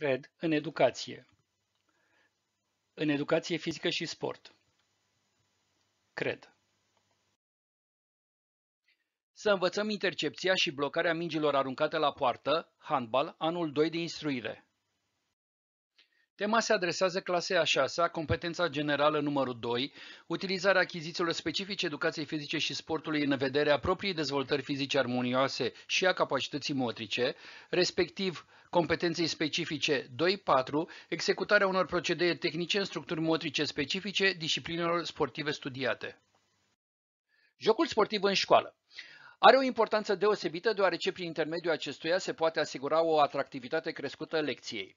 Cred în educație. În educație fizică și sport. Cred. Să învățăm intercepția și blocarea mingilor aruncate la poartă, handbal, anul 2 de instruire. Tema se adresează clasei a 6 competența generală numărul 2, utilizarea achizițiilor specifice educației fizice și sportului în vederea propriei dezvoltări fizice armonioase și a capacității motrice, respectiv competenței specifice 2-4, executarea unor procedee tehnice în structuri motrice specifice disciplinelor sportive studiate. Jocul sportiv în școală. Are o importanță deosebită deoarece prin intermediul acestuia se poate asigura o atractivitate crescută lecției.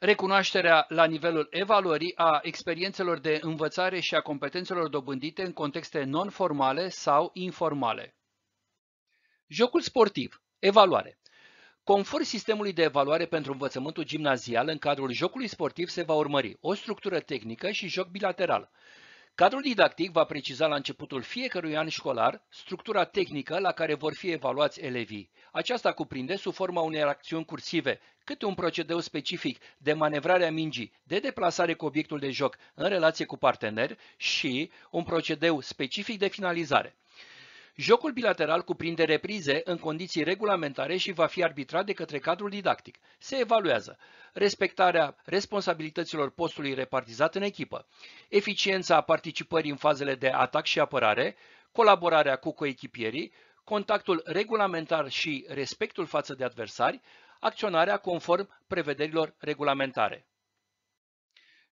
Recunoașterea la nivelul evaluării a experiențelor de învățare și a competențelor dobândite în contexte non-formale sau informale. Jocul sportiv. Evaluare. Conform sistemului de evaluare pentru învățământul gimnazial, în cadrul jocului sportiv se va urmări o structură tehnică și joc bilateral. Cadrul didactic va preciza la începutul fiecărui an școlar structura tehnică la care vor fi evaluați elevii. Aceasta cuprinde sub forma unei acțiuni cursive, câte un procedeu specific de manevrare a mingii, de deplasare cu obiectul de joc în relație cu partener și un procedeu specific de finalizare. Jocul bilateral cuprinde reprize în condiții regulamentare și va fi arbitrat de către cadrul didactic. Se evaluează respectarea responsabilităților postului repartizat în echipă, eficiența participării în fazele de atac și apărare, colaborarea cu coechipierii, contactul regulamentar și respectul față de adversari, acționarea conform prevederilor regulamentare.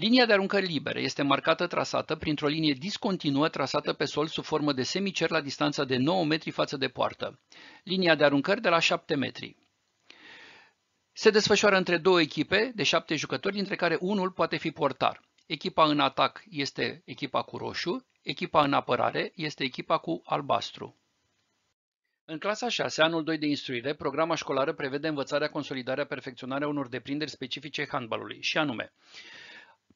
Linia de aruncări libere este marcată trasată printr-o linie discontinuă trasată pe sol sub formă de semicer la distanța de 9 metri față de poartă. Linia de aruncări de la 7 metri. Se desfășoară între două echipe de 7 jucători, dintre care unul poate fi portar. Echipa în atac este echipa cu roșu, echipa în apărare este echipa cu albastru. În clasa 6, anul 2 de instruire, programa școlară prevede învățarea, consolidarea, perfecționarea unor deprinderi specifice handbalului, și anume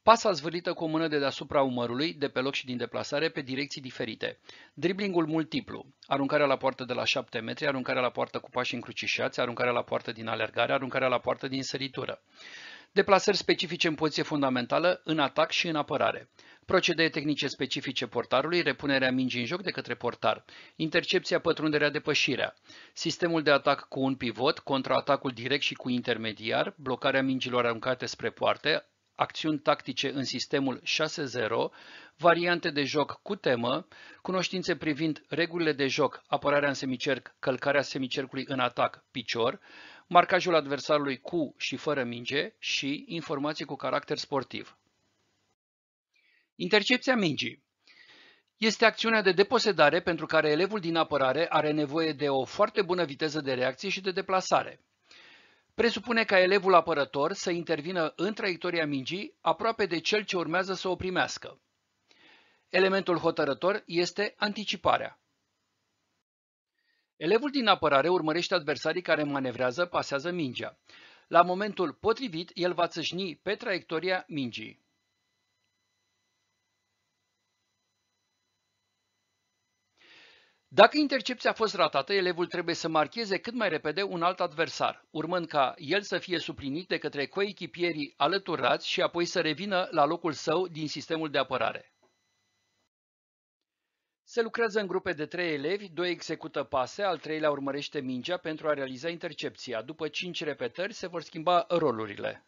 Pasa zvârlită cu o mână de deasupra umărului, de pe loc și din deplasare, pe direcții diferite. Driblingul multiplu, aruncarea la poartă de la 7 metri, aruncarea la poartă cu pași încrucișați, aruncarea la poartă din alergare, aruncarea la poartă din săritură. Deplasări specifice în poziție fundamentală, în atac și în apărare. Procedee tehnice specifice portarului, repunerea mingii în joc de către portar, intercepția, pătrunderea, depășirea, sistemul de atac cu un pivot, contraatacul direct și cu intermediar, blocarea mingilor aruncate spre poarte, acțiuni tactice în sistemul 6-0, variante de joc cu temă, cunoștințe privind regulile de joc, apărarea în semicerc, călcarea semicercului în atac, picior, marcajul adversarului cu și fără minge și informații cu caracter sportiv. Intercepția mingii este acțiunea de deposedare pentru care elevul din apărare are nevoie de o foarte bună viteză de reacție și de deplasare. Presupune ca elevul apărător să intervină în traiectoria mingii aproape de cel ce urmează să o primească. Elementul hotărător este anticiparea. Elevul din apărare urmărește adversarii care manevrează, pasează mingea. La momentul potrivit, el va țâșni pe traiectoria mingii. Dacă intercepția a fost ratată, elevul trebuie să marcheze cât mai repede un alt adversar, urmând ca el să fie suplinit de către coechipierii alăturați și apoi să revină la locul său din sistemul de apărare. Se lucrează în grupe de trei elevi, doi execută pase, al treilea urmărește mingea pentru a realiza intercepția. După cinci repetări se vor schimba rolurile.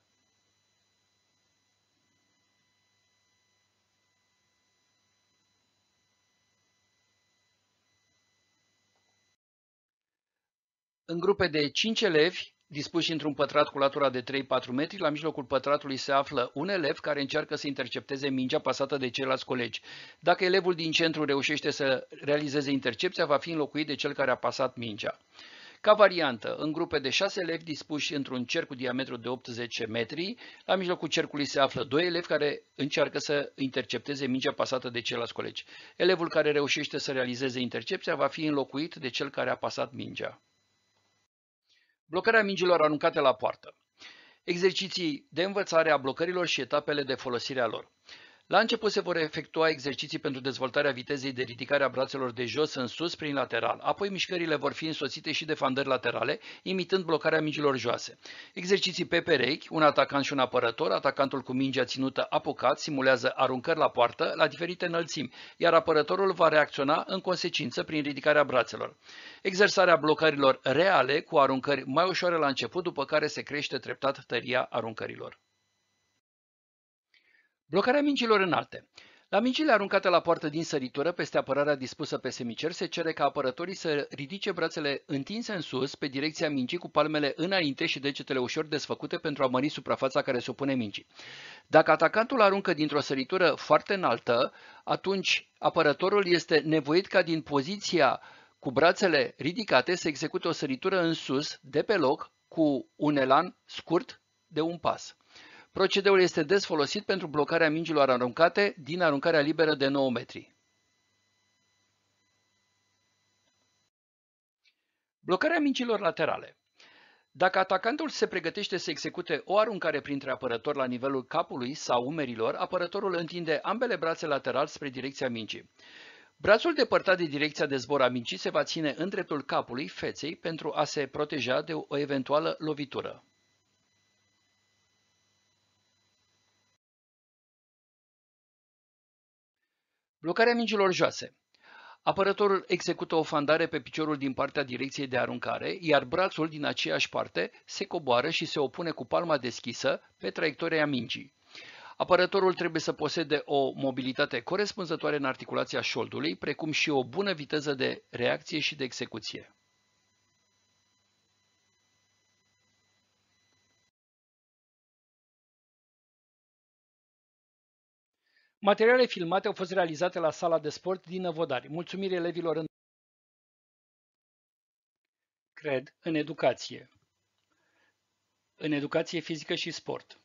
În grupe de 5 elevi, dispuși într-un pătrat cu latura de 3-4 metri, la mijlocul pătratului se află un elev care încearcă să intercepteze mingea pasată de ceilalți colegi. Dacă elevul din centru reușește să realizeze intercepția, va fi înlocuit de cel care a pasat mingea. Ca variantă, în grupe de 6 elevi dispuși într-un cerc cu diametru de 80 metri, la mijlocul cercului se află doi elevi care încearcă să intercepteze mingea pasată de ceilalți colegi. Elevul care reușește să realizeze intercepția va fi înlocuit de cel care a pasat mingea. Blocarea mingilor aruncate la poartă. Exerciții de învățare a blocărilor și etapele de folosire a lor. La început se vor efectua exerciții pentru dezvoltarea vitezei de ridicare a brațelor de jos în sus prin lateral, apoi mișcările vor fi însoțite și de fandări laterale, imitând blocarea mingilor joase. Exerciții pe perechi, un atacant și un apărător, atacantul cu mingea ținută apucat simulează aruncări la poartă la diferite înălțimi, iar apărătorul va reacționa în consecință prin ridicarea brațelor. Exersarea blocărilor reale cu aruncări mai ușoare la început, după care se crește treptat tăria aruncărilor. Blocarea mingilor înalte. La mingile aruncate la poartă din săritură, peste apărarea dispusă pe semicer, se cere ca apărătorii să ridice brațele întinse în sus, pe direcția mingii, cu palmele înainte și degetele ușor desfăcute pentru a mări suprafața care se opune mingii. Dacă atacantul aruncă dintr-o săritură foarte înaltă, atunci apărătorul este nevoit ca din poziția cu brațele ridicate să execute o săritură în sus, de pe loc, cu un elan scurt de un pas. Procedeul este des folosit pentru blocarea mingilor aruncate din aruncarea liberă de 9 metri. Blocarea mingilor laterale Dacă atacantul se pregătește să execute o aruncare printre apărător la nivelul capului sau umerilor, apărătorul întinde ambele brațe lateral spre direcția mingii. Brațul depărtat de direcția de zbor a mingii se va ține în dreptul capului feței pentru a se proteja de o eventuală lovitură. Blocarea mingilor joase. Apărătorul execută o fandare pe piciorul din partea direcției de aruncare, iar brațul din aceeași parte se coboară și se opune cu palma deschisă pe traiectoria mingii. Apărătorul trebuie să posede o mobilitate corespunzătoare în articulația șoldului, precum și o bună viteză de reacție și de execuție. Materiale filmate au fost realizate la sala de sport din Năvodari. Mulțumiri elevilor în cred, în educație. În educație fizică și sport.